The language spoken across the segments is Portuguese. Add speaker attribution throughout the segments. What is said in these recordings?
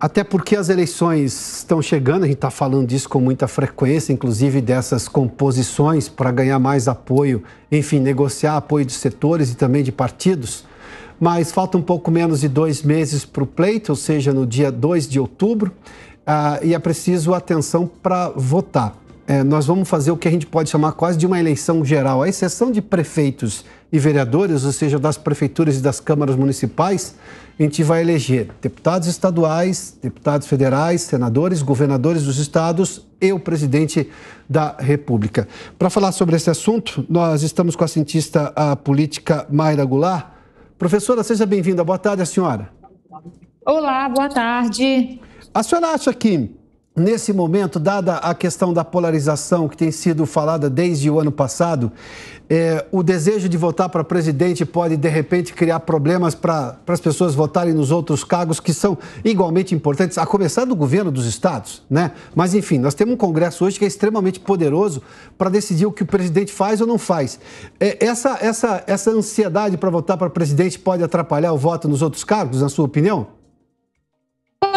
Speaker 1: Até porque as eleições estão chegando, a gente está falando disso com muita frequência, inclusive dessas composições para ganhar mais apoio, enfim, negociar apoio de setores e também de partidos. Mas falta um pouco menos de dois meses para o pleito, ou seja, no dia 2 de outubro, uh, e é preciso atenção para votar é, nós vamos fazer o que a gente pode chamar quase de uma eleição geral, a exceção de prefeitos e vereadores, ou seja, das prefeituras e das câmaras municipais, a gente vai eleger deputados estaduais, deputados federais, senadores, governadores dos estados e o presidente da República. Para falar sobre esse assunto, nós estamos com a cientista a política Mayra Goulart. Professora, seja bem-vinda. Boa tarde, a senhora.
Speaker 2: Olá, boa tarde.
Speaker 1: A senhora acha que nesse momento, dada a questão da polarização que tem sido falada desde o ano passado, é, o desejo de votar para presidente pode, de repente, criar problemas para as pessoas votarem nos outros cargos que são igualmente importantes, a começar do governo dos estados, né? Mas, enfim, nós temos um Congresso hoje que é extremamente poderoso para decidir o que o presidente faz ou não faz. É, essa, essa, essa ansiedade para votar para presidente pode atrapalhar o voto nos outros cargos, na sua opinião?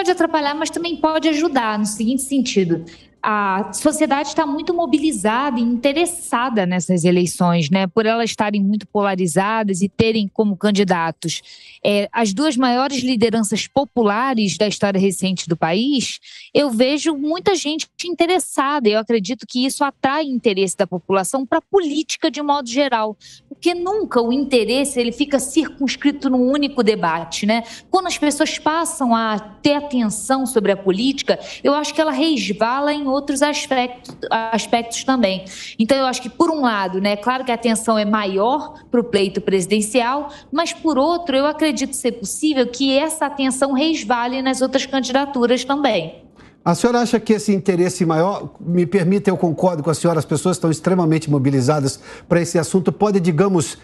Speaker 2: pode atrapalhar, mas também pode ajudar, no seguinte sentido a sociedade está muito mobilizada e interessada nessas eleições, né? Por elas estarem muito polarizadas e terem como candidatos é, as duas maiores lideranças populares da história recente do país, eu vejo muita gente interessada. Eu acredito que isso atrai interesse da população para a política de modo geral, porque nunca o interesse ele fica circunscrito num único debate, né? Quando as pessoas passam a ter atenção sobre a política, eu acho que ela resvala em outros aspectos, aspectos também. Então eu acho que por um lado, né, claro que a atenção é maior para o pleito presidencial, mas por outro eu acredito ser possível que essa atenção resvale nas outras candidaturas também.
Speaker 1: A senhora acha que esse interesse maior, me permita, eu concordo com a senhora, as pessoas estão extremamente mobilizadas para esse assunto, pode, digamos,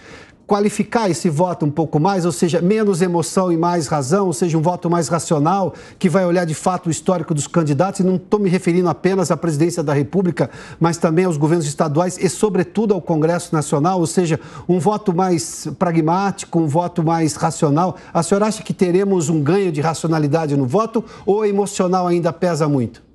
Speaker 1: qualificar esse voto um pouco mais, ou seja, menos emoção e mais razão, ou seja, um voto mais racional, que vai olhar de fato o histórico dos candidatos, e não estou me referindo apenas à presidência da República, mas também aos governos estaduais e, sobretudo, ao Congresso Nacional, ou seja, um voto mais pragmático, um voto mais racional. A senhora acha que teremos um ganho de racionalidade no voto ou emocional ainda pesa muito?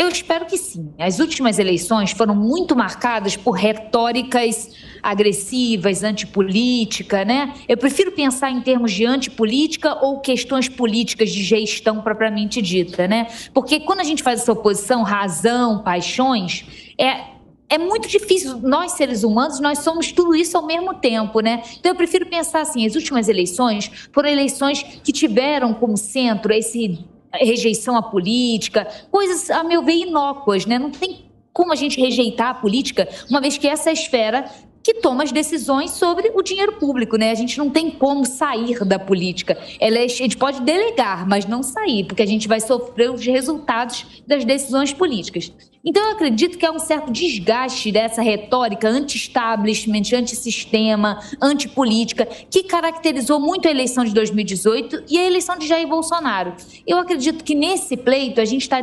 Speaker 2: Eu espero que sim. As últimas eleições foram muito marcadas por retóricas agressivas, antipolítica, né? Eu prefiro pensar em termos de antipolítica ou questões políticas de gestão propriamente dita, né? Porque quando a gente faz essa oposição, razão, paixões, é é muito difícil. Nós, seres humanos, nós somos tudo isso ao mesmo tempo, né? Então eu prefiro pensar assim: as últimas eleições foram eleições que tiveram como centro esse rejeição à política, coisas, a meu ver, inócuas, né? Não tem como a gente rejeitar a política, uma vez que essa esfera que toma as decisões sobre o dinheiro público, né? A gente não tem como sair da política. Ela é, a gente pode delegar, mas não sair, porque a gente vai sofrer os resultados das decisões políticas. Então, eu acredito que há um certo desgaste dessa retórica anti-establishment, anti-sistema, antipolítica, que caracterizou muito a eleição de 2018 e a eleição de Jair Bolsonaro. Eu acredito que nesse pleito a gente está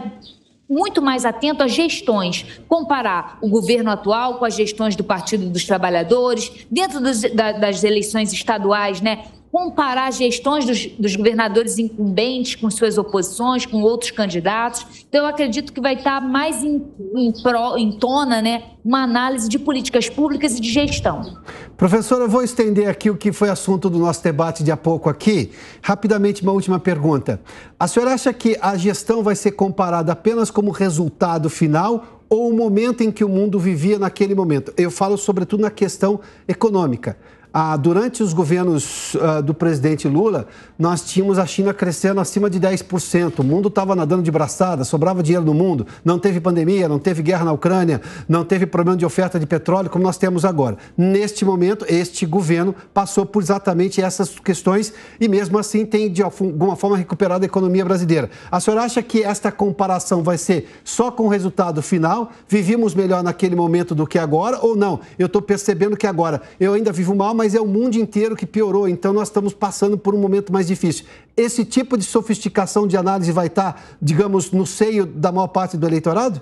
Speaker 2: muito mais atento às gestões, comparar o governo atual com as gestões do Partido dos Trabalhadores, dentro dos, da, das eleições estaduais, né, comparar gestões dos, dos, governadores incumbentes com suas oposições, com outros candidatos. Então, eu acredito que vai estar mais em, em, pro, em tona né, uma análise de políticas públicas e de gestão.
Speaker 1: Professora, eu vou estender aqui o que foi assunto do nosso debate de há pouco aqui. Rapidamente, uma última pergunta. A senhora acha que a gestão vai ser comparada apenas como resultado final ou o momento em que o mundo vivia naquele momento. Eu falo sobretudo na questão econômica. Ah, durante os governos ah, do presidente Lula, nós tínhamos a China crescendo acima de 10%. O mundo estava nadando de braçada, sobrava dinheiro no mundo. Não teve pandemia, não teve guerra na Ucrânia, não teve problema de oferta de petróleo como nós temos agora. Neste momento, este governo passou por exatamente essas questões e, mesmo assim, tem de alguma forma recuperado a economia brasileira. A senhora acha que esta comparação vai ser só com o resultado final? vivimos melhor naquele momento do que agora ou não? Eu estou percebendo que agora eu ainda vivo mal mas é o mundo inteiro que piorou, então nós estamos passando por um momento mais difícil. Esse tipo de sofisticação de análise vai estar, digamos, no seio da maior parte do eleitorado?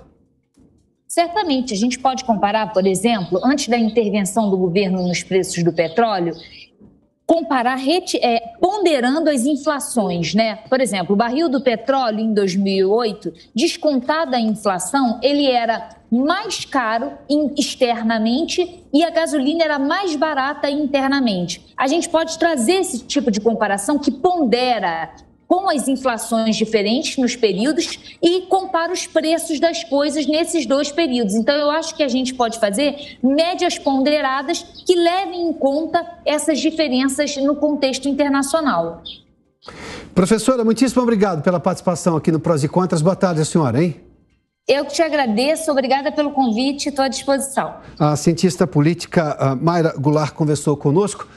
Speaker 2: Certamente, a gente pode comparar, por exemplo, antes da intervenção do governo nos preços do petróleo, comparar é, ponderando as inflações, né? Por exemplo, o barril do petróleo em 2008, descontada a inflação, ele era mais caro externamente e a gasolina era mais barata internamente. A gente pode trazer esse tipo de comparação que pondera com as inflações diferentes nos períodos e compara os preços das coisas nesses dois períodos. Então, eu acho que a gente pode fazer médias ponderadas que levem em conta essas diferenças no contexto internacional.
Speaker 1: Professora, muitíssimo obrigado pela participação aqui no Prós e Contras. Boa tarde, senhora, hein?
Speaker 2: Eu que te agradeço, obrigada pelo convite, estou à disposição.
Speaker 1: A cientista política ah, Mayra Goulart conversou conosco.